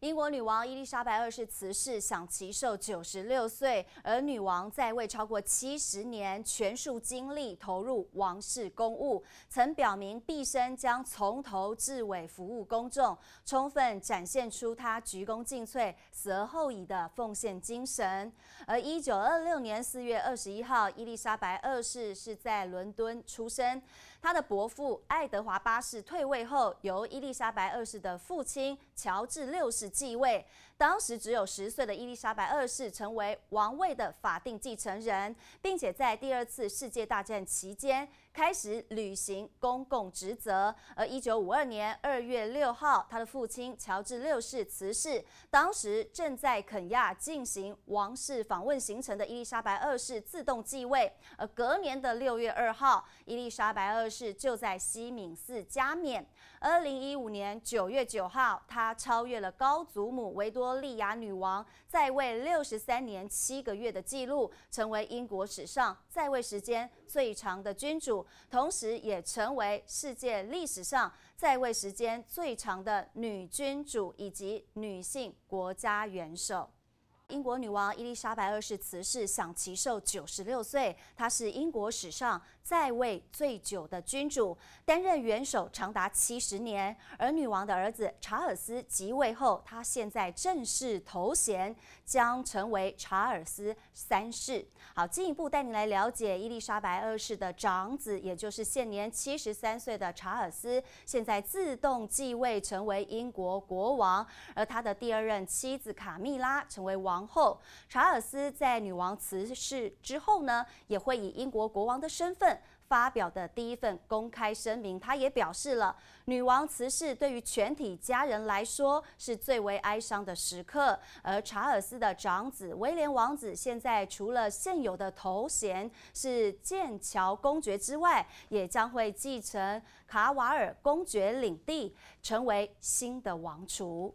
英国女王伊丽莎白二世辞世，享其寿九十六岁。而女王在位超过七十年，全数精力投入王室公务，曾表明毕生将从头至尾服务公众，充分展现出她鞠躬尽瘁、死而后已的奉献精神。而一九二六年四月二十一号，伊丽莎白二世是在伦敦出生。她的伯父爱德华八世退位后，由伊丽莎白二世的父亲乔治六世。继位，当时只有十岁的伊丽莎白二世成为王位的法定继承人，并且在第二次世界大战期间。开始履行公共职责。而一九五二年二月六号，他的父亲乔治六世辞世，当时正在肯亚进行王室访问行程的伊丽莎白二世自动继位。而隔年的六月二号，伊丽莎白二世就在西敏寺加冕。二零一五年九月九号，她超越了高祖母维多利亚女王在位六十三年七个月的记录，成为英国史上在位时间最长的君主。同时，也成为世界历史上在位时间最长的女君主以及女性国家元首。英国女王伊丽莎白二世辞世，享其寿九十六岁。她是英国史上在位最久的君主，担任元首长达七十年。而女王的儿子查尔斯即位后，他现在正式头衔将成为查尔斯三世。好，进一步带您来了解伊丽莎白二世的长子，也就是现年七十三岁的查尔斯，现在自动继位成为英国国王。而他的第二任妻子卡密拉成为王。后，查尔斯在女王辞世之后呢，也会以英国国王的身份发表的第一份公开声明。他也表示了，女王辞世对于全体家人来说是最为哀伤的时刻。而查尔斯的长子威廉王子，现在除了现有的头衔是剑桥公爵之外，也将会继承卡瓦尔公爵领地，成为新的王储。